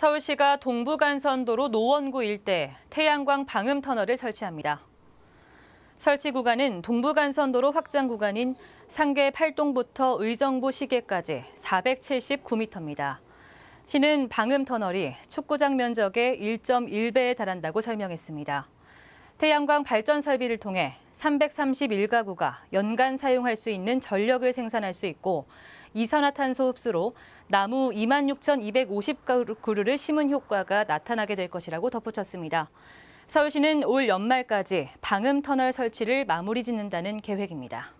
서울시가 동부간선도로 노원구 일대 태양광 방음 터널을 설치합니다. 설치 구간은 동부간선도로 확장 구간인 상계 8동부터 의정부 시계까지 479m입니다. 시는 방음 터널이 축구장 면적의 1.1배에 달한다고 설명했습니다. 태양광 발전 설비를 통해 331가구가 연간 사용할 수 있는 전력을 생산할 수 있고 이산화탄소 흡수로 나무 2 6 2 5 0가구를 심은 효과가 나타나게 될 것이라고 덧붙였습니다. 서울시는 올 연말까지 방음터널 설치를 마무리 짓는다는 계획입니다.